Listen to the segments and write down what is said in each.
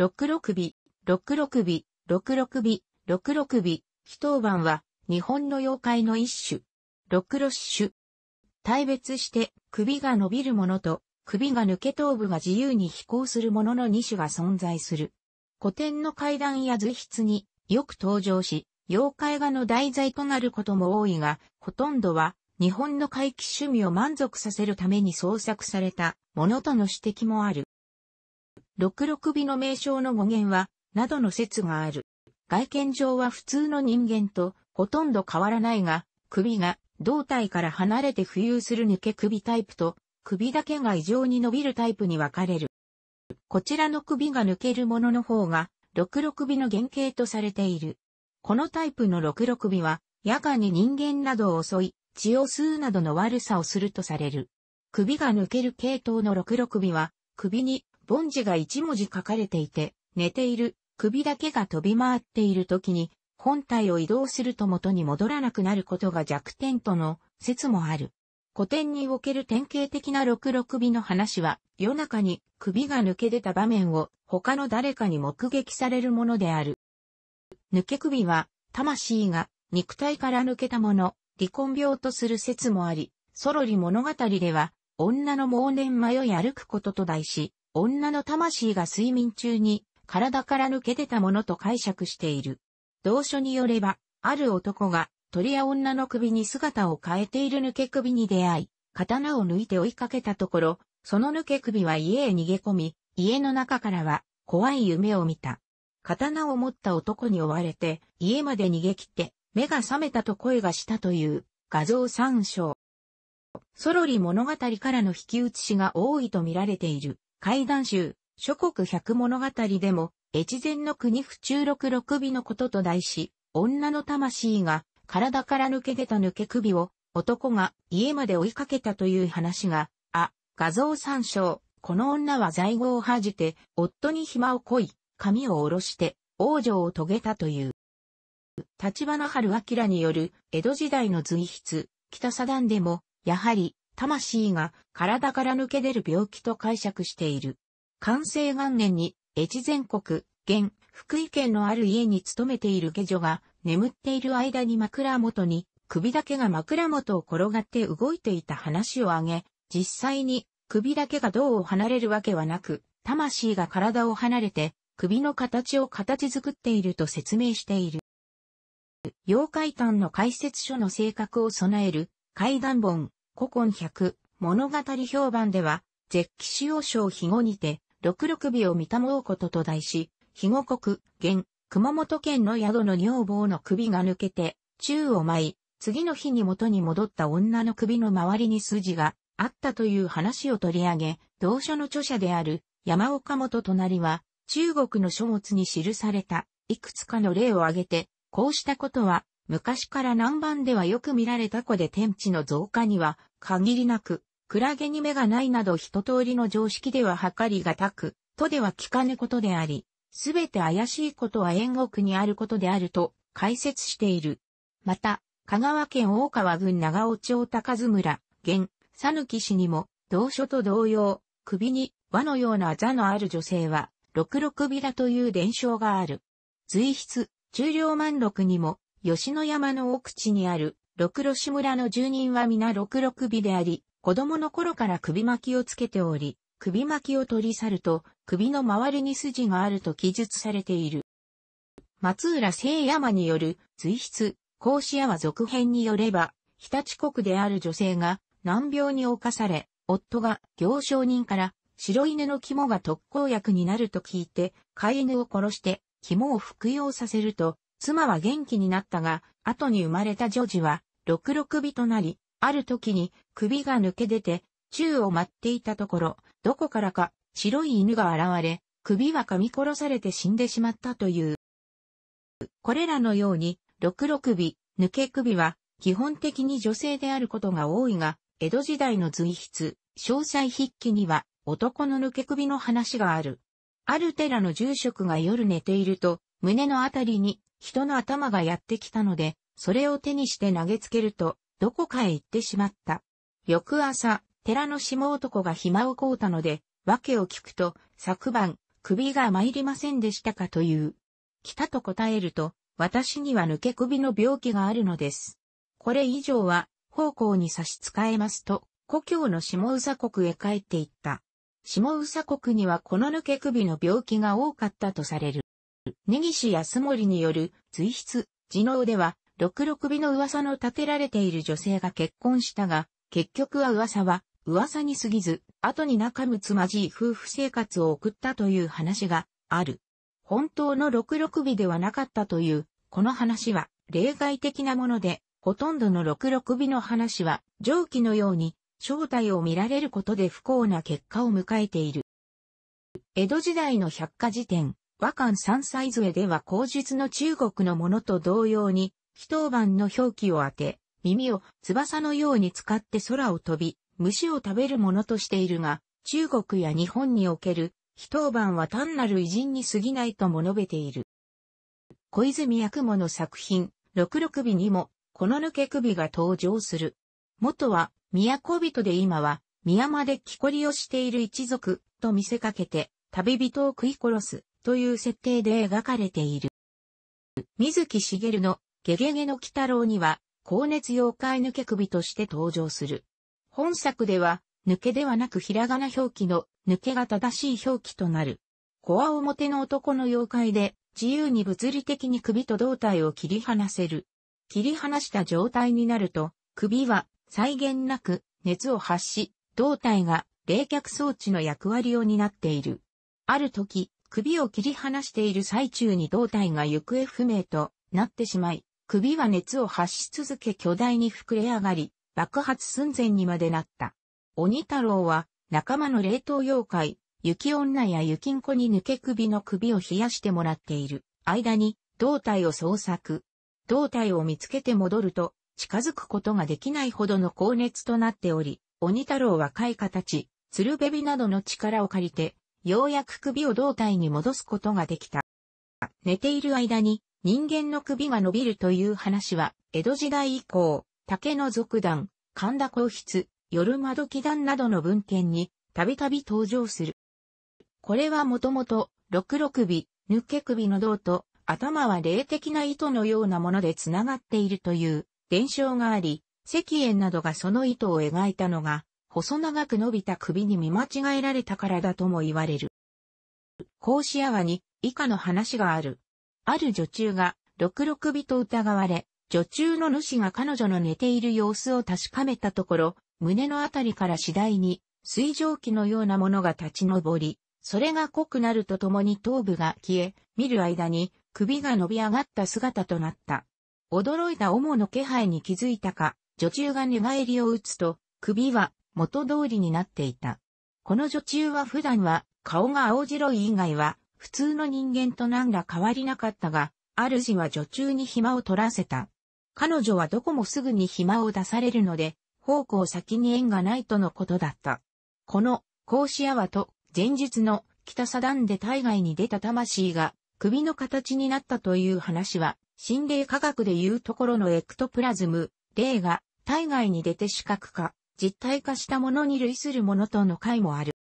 六六尾、六六尾、六六尾、六六尾、祈祷版は、日本の妖怪の一種。ロ六種。ロッシュ。対別して、首が伸びるものと、首が抜け頭部が自由に飛行するものの二種が存在する。古典の階段や図筆によく登場し、妖怪画の題材となることも多いが、ほとんどは日本の怪奇趣味を満足させるために創作されたものとの指摘もある。六六尾の名称の語源は、などの説がある。外見上は普通の人間とほとんど変わらないが、首が胴体から離れて浮遊する抜け首タイプと、首だけが異常に伸びるタイプに分かれる。こちらの首が抜けるものの方が、六六尾の原型とされている。このタイプの六六尾は、夜間に人間などを襲い、血を吸うなどの悪さをするとされる。首が抜ける系統の六六尾は、首に凡字が一文字書かれていて、寝ている、首だけが飛び回っている時に、本体を移動すると元に戻らなくなることが弱点との説もある。古典における典型的な六六尾の話は、夜中に首が抜け出た場面を他の誰かに目撃されるものである。抜け首は、魂が肉体から抜けたもの、離婚病とする説もあり、ソロリ物語では、女の盲年迷い歩くことと題し、女の魂が睡眠中に体から抜け出たものと解釈している。同書によれば、ある男が鳥や女の首に姿を変えている抜け首に出会い、刀を抜いて追いかけたところ、その抜け首は家へ逃げ込み、家の中からは怖い夢を見た。刀を持った男に追われて、家まで逃げ切って、目が覚めたと声がしたという画像参照。ソロリ物語からの引き写しが多いと見られている。怪談集、諸国百物語でも、越前の国府中六六尾のことと題し、女の魂が体から抜け出た抜け首を男が家まで追いかけたという話が、あ、画像参照。この女は在庫を恥じて、夫に暇をこい、髪を下ろして、王女を遂げたという。立花春明による江戸時代の随筆、北左段でも、やはり、魂が体から抜け出る病気と解釈している。完成元年に、越前国、現、福井県のある家に勤めている下女が、眠っている間に枕元に、首だけが枕元を転がって動いていた話を挙げ、実際に首だけが胴を離れるわけはなく、魂が体を離れて首の形を形作っていると説明している。妖怪譚の解説書の性格を備える怪談本、古今百、物語評判では、絶起使用賞肥後にて、六六日を見たもうことと題し、肥後国、現、熊本県の宿の女房の首が抜けて、宙を舞い、次の日に元に戻った女の首の周りに筋があったという話を取り上げ、同書の著者である山岡本隣は、中国の書物に記されたいくつかの例を挙げて、こうしたことは昔から南蛮ではよく見られた子で天地の増加には限りなく、クラゲに目がないなど一通りの常識では計りがたく、とでは聞かぬことであり、すべて怪しいことは縁国にあることであると解説している。また、香川県大川郡長尾町高津村、現、佐き市にも、同書と同様、首に輪のような座のある女性は、六六びらという伝承がある。随筆、中量万六にも、吉野山の奥地にある、六路市村の住人は皆六六尾であり、子供の頃から首巻きをつけており、首巻きを取り去ると、首の周りに筋があると記述されている。松浦聖山による随筆、甲子屋は続編によれば、日立国である女性が難病に侵され、夫が行商人から白犬の肝が特効薬になると聞いて、飼い犬を殺して肝を服用させると、妻は元気になったが、後に生まれた女児は、六六ろ首となり、ある時に首が抜け出て、宙を待っていたところ、どこからか白い犬が現れ、首は噛み殺されて死んでしまったという。これらのように、六六ろ首、抜け首は、基本的に女性であることが多いが、江戸時代の随筆、詳細筆記には、男の抜け首の話がある。ある寺の住職が夜寝ていると、胸のあたりに人の頭がやってきたので、それを手にして投げつけると、どこかへ行ってしまった。翌朝、寺の下男が暇をこうたので、訳を聞くと、昨晩、首が参りませんでしたかという。来たと答えると、私には抜け首の病気があるのです。これ以上は、方向に差し支えますと、故郷の下宇佐国へ帰っていった。下宇佐国にはこの抜け首の病気が多かったとされる。根岸康森による随筆、自能では、六六尾の噂の立てられている女性が結婚したが、結局は噂は、噂に過ぎず、後に仲睦まじい夫婦生活を送ったという話がある。本当の六六尾ではなかったという、この話は例外的なもので、ほとんどの六六尾の話は、上記のように、正体を見られることで不幸な結果を迎えている。江戸時代の百科事典、和漢三歳杖では口述の中国のものと同様に、当番の表記を当て、耳を翼のように使って空を飛び、虫を食べるものとしているが、中国や日本における当番は単なる偉人に過ぎないとも述べている。小泉八雲の作品、六六尾にも、この抜け首が登場する。元は、都人で今は、宮間で木こりをしている一族、と見せかけて、旅人を食い殺す、という設定で描かれている。水木しげるのゲゲゲの鬼太郎には、高熱妖怪抜け首として登場する。本作では、抜けではなくひらがな表記の抜けが正しい表記となる。コア表の男の妖怪で、自由に物理的に首と胴体を切り離せる。切り離した状態になると、首は際限なく熱を発し、胴体が冷却装置の役割を担っている。ある時、首を切り離している最中に胴体が行方不明となってしまい、首は熱を発し続け巨大に膨れ上がり、爆発寸前にまでなった。鬼太郎は仲間の冷凍妖怪、雪女や雪んこに抜け首の首を冷やしてもらっている間に胴体を捜索。胴体を見つけて戻ると近づくことができないほどの高熱となっており、鬼太郎は飼い形、鶴べびなどの力を借りてようやく首を胴体に戻すことができた。寝ている間に人間の首が伸びるという話は、江戸時代以降、竹の族団、神田皇室、夜窓祈団などの文献にたびたび登場する。これはもともと、六六首、抜け首の胴と頭は霊的な糸のようなもので繋がっているという伝承があり、石燕などがその糸を描いたのが細長く伸びた首に見間違えられたからだとも言われる。甲子屋に以下の話がある。ある女中が、六六尾と疑われ、女中の主が彼女の寝ている様子を確かめたところ、胸のあたりから次第に、水蒸気のようなものが立ち上り、それが濃くなるとともに頭部が消え、見る間に首が伸び上がった姿となった。驚いた主の気配に気づいたか、女中が寝返りを打つと、首は元通りになっていた。この女中は普段は顔が青白い以外は普通の人間と何ら変わりなかったが、主は女中に暇を取らせた。彼女はどこもすぐに暇を出されるので、奉公先に縁がないとのことだった。この、甲子屋はと、前日の北サダンで体外に出た魂が首の形になったという話は、心霊科学でいうところのエクトプラズム、霊が体外に出て視覚化、実体化したものに類するものとの解もある。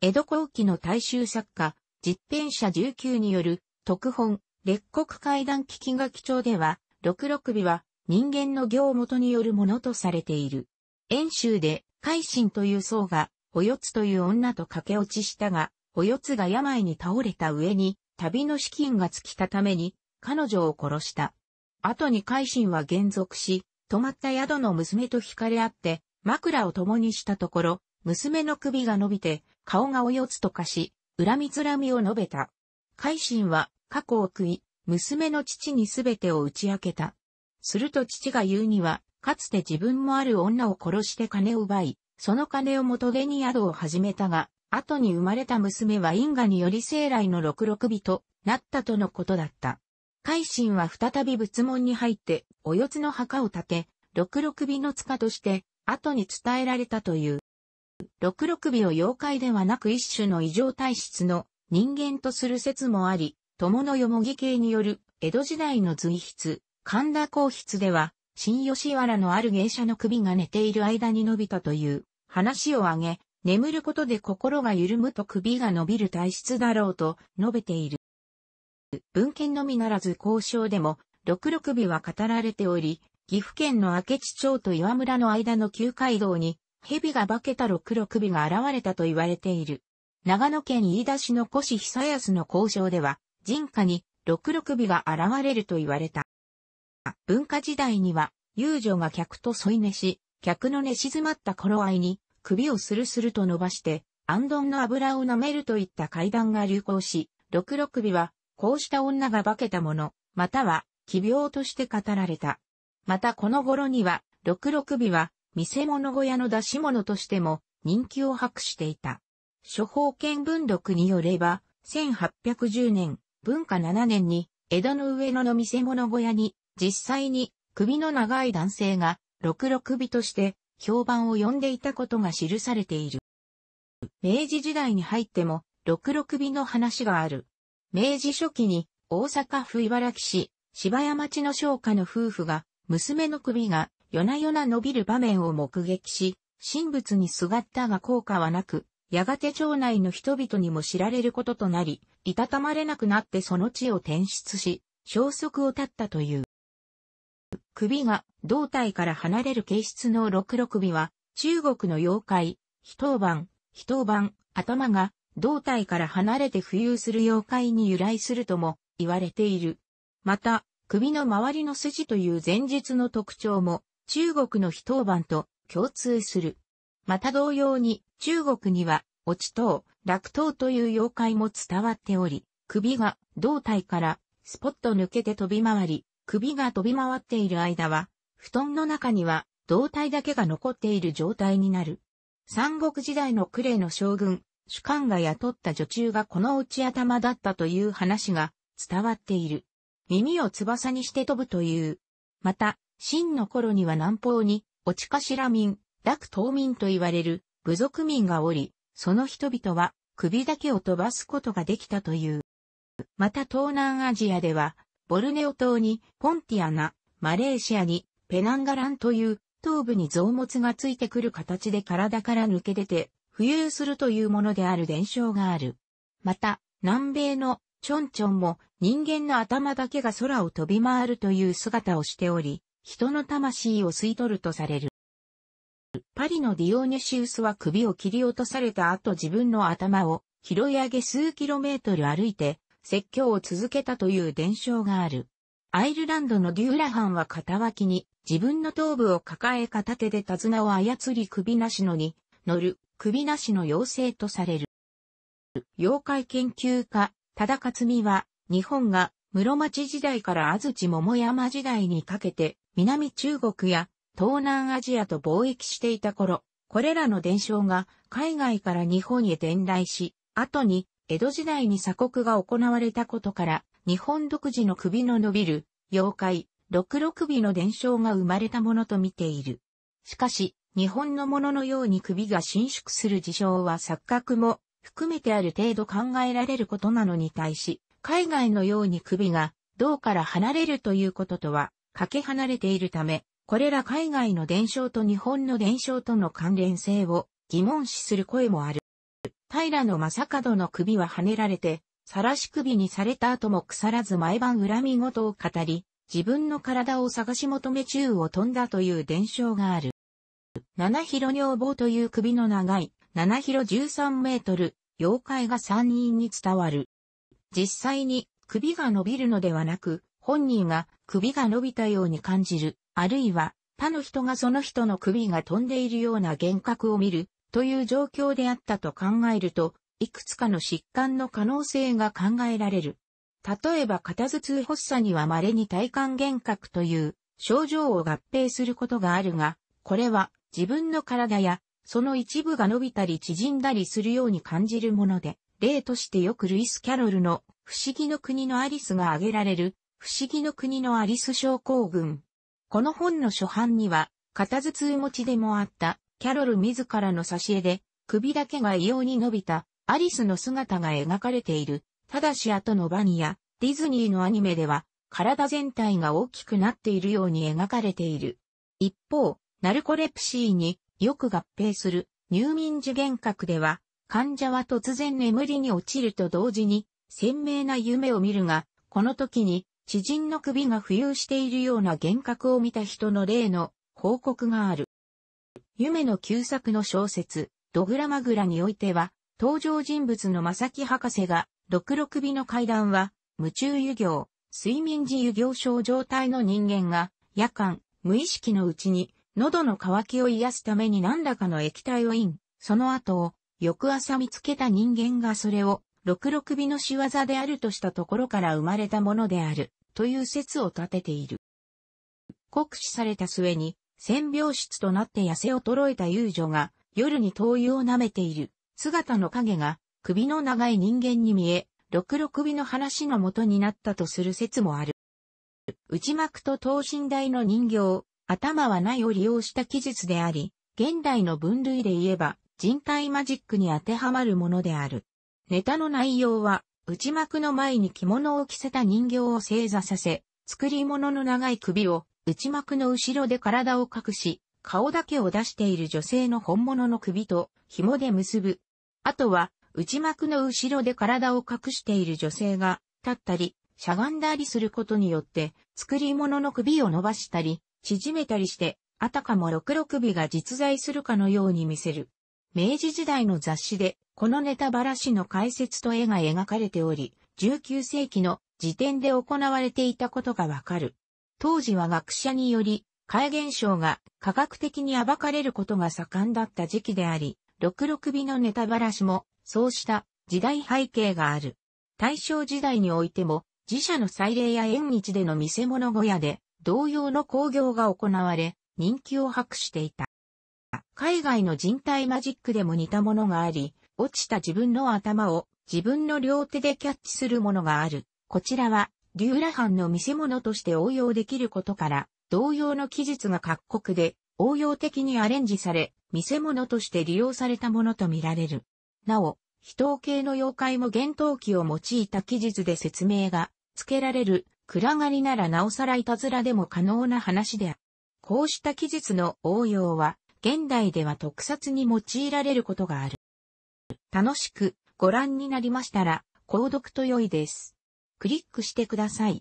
江戸後期の大衆作家、実編者19による特本、列国階段危機が貴重では、六六尾は人間の行元によるものとされている。遠州で、海心という僧が、およつという女と駆け落ちしたが、およつが病に倒れた上に、旅の資金が尽きたために、彼女を殺した。後に海心は減俗し、泊まった宿の娘と惹かれ合って、枕を共にしたところ、娘の首が伸びて、顔がおよつと化し、恨みつらみを述べた。海心は、過去を食い、娘の父にすべてを打ち明けた。すると父が言うには、かつて自分もある女を殺して金を奪い、その金を元手に宿を始めたが、後に生まれた娘は因果により生来の六六尾となったとのことだった。海心は再び仏門に入って、およつの墓を建て、六六尾の塚として、後に伝えられたという。六六尾を妖怪ではなく一種の異常体質の人間とする説もあり、友のよもぎ系による江戸時代の随筆、神田公筆では、新吉原のある芸者の首が寝ている間に伸びたという話を挙げ、眠ることで心が緩むと首が伸びる体質だろうと述べている。文献のみならず交渉でも、六六尾は語られており、岐阜県の明智町と岩村の間の旧街道に、蛇が化けた六六尾が現れたと言われている。長野県飯田市の越久康の交渉では、人家に六六尾が現れると言われた。文化時代には、遊女が客と添い寝し、客の寝静まった頃合いに、首をスルスルと伸ばして、安ンの油を舐めるといった階段が流行し、六六尾は、こうした女が化けたもの、または、奇病として語られた。またこの頃には、六六尾は、見せ物小屋の出し物としても人気を博していた。処方見文録によれば、1810年、文化7年に、江戸の上野の見せ物小屋に、実際に首の長い男性が、六六尾として評判を呼んでいたことが記されている。明治時代に入っても、六六尾の話がある。明治初期に、大阪府茨城市、芝屋町の商家の夫婦が、娘の首が夜な夜な伸びる場面を目撃し、神仏にすがったが効果はなく、やがて町内の人々にも知られることとなり、いたたまれなくなってその地を転出し、消息を絶ったという。首が胴体から離れる形質の六六首は、中国の妖怪、一晩、一晩、頭が胴体から離れて浮遊する妖怪に由来するとも言われている。また、首の周りの筋という前述の特徴も中国の非当番と共通する。また同様に中国には落ち頭、落頭という妖怪も伝わっており、首が胴体からスポッと抜けて飛び回り、首が飛び回っている間は、布団の中には胴体だけが残っている状態になる。三国時代の呉の将軍、主官が雇った女中がこの落ち頭だったという話が伝わっている。耳を翼にして飛ぶという。また、真の頃には南方に、落ち頭民、落島民と言われる部族民がおり、その人々は首だけを飛ばすことができたという。また東南アジアでは、ボルネオ島にポンティアナ、マレーシアにペナンガランという頭部に臓物がついてくる形で体から抜け出て浮遊するというものである伝承がある。また、南米のチョンチョンも人間の頭だけが空を飛び回るという姿をしており、人の魂を吸い取るとされる。パリのディオネシウスは首を切り落とされた後自分の頭を拾い上げ数キロメートル歩いて説教を続けたという伝承がある。アイルランドのデューラハンは肩脇に自分の頭部を抱え片手で手綱を操り首なしのに乗る首なしの妖精とされる。妖怪研究家忠勝美は、日本が室町時代から安土桃山時代にかけて、南中国や東南アジアと貿易していた頃、これらの伝承が海外から日本へ伝来し、後に江戸時代に鎖国が行われたことから、日本独自の首の伸びる、妖怪、六六尾の伝承が生まれたものと見ている。しかし、日本のもののように首が伸縮する事象は錯覚も含めてある程度考えられることなのに対し、海外のように首が銅から離れるということとは、かけ離れているため、これら海外の伝承と日本の伝承との関連性を疑問視する声もある。平の正門の首は跳ねられて、晒し首にされた後も腐らず毎晩恨み事を語り、自分の体を探し求め宙を飛んだという伝承がある。七広女房という首の長い7広ロ13メートル、妖怪が三人に伝わる。実際に首が伸びるのではなく、本人が首が伸びたように感じる、あるいは他の人がその人の首が飛んでいるような幻覚を見るという状況であったと考えると、いくつかの疾患の可能性が考えられる。例えば片頭痛発作には稀に体幹幻覚という症状を合併することがあるが、これは自分の体やその一部が伸びたり縮んだりするように感じるもので、例としてよくルイス・キャロルの不思議の国のアリスが挙げられる、不思議の国のアリス症候群。この本の初版には、片頭痛持ちでもあった、キャロル自らの挿絵で、首だけが異様に伸びた、アリスの姿が描かれている。ただし後のバニや、ディズニーのアニメでは、体全体が大きくなっているように描かれている。一方、ナルコレプシーによく合併する入眠時幻覚では、患者は突然眠りに落ちると同時に、鮮明な夢を見るが、この時に知人の首が浮遊しているような幻覚を見た人の例の報告がある。夢の旧作の小説、ドグラマグラにおいては、登場人物の正木博士が、六六尾の階段は、夢中遊行、睡眠時遊行症状態の人間が、夜間、無意識のうちに、喉の渇きを癒すために何らかの液体をイン、その後を、翌朝見つけた人間がそれを、六六尾の仕業であるとしたところから生まれたものである、という説を立てている。酷使された末に、千病室となって痩せ衰えた遊女が、夜に灯油を舐めている、姿の影が、首の長い人間に見え、六六尾の話の元になったとする説もある。内幕と等身大の人形、頭はないを利用した記述であり、現代の分類で言えば人体マジックに当てはまるものである。ネタの内容は、内幕の前に着物を着せた人形を正座させ、作り物の長い首を内幕の後ろで体を隠し、顔だけを出している女性の本物の首と紐で結ぶ。あとは、内幕の後ろで体を隠している女性が、立ったり、しゃがんだりすることによって、作り物の首を伸ばしたり、縮めたりして、あたかも六六尾が実在するかのように見せる。明治時代の雑誌で、このネタバラシの解説と絵が描かれており、19世紀の時点で行われていたことがわかる。当時は学者により、怪現象が科学的に暴かれることが盛んだった時期であり、六六尾のネタバラシも、そうした時代背景がある。大正時代においても、自社の祭礼や縁日での見せ物小屋で、同様の興行が行われ、人気を博していた。海外の人体マジックでも似たものがあり、落ちた自分の頭を自分の両手でキャッチするものがある。こちらは、リューラハンの見せ物として応用できることから、同様の記述が各国で応用的にアレンジされ、見せ物として利用されたものとみられる。なお、非統系の妖怪も幻灯器を用いた記述で説明が付けられる暗がりならなおさらいたずらでも可能な話である。こうした記述の応用は、現代では特撮に用いられることがある。楽しくご覧になりましたら、購読と良いです。クリックしてください。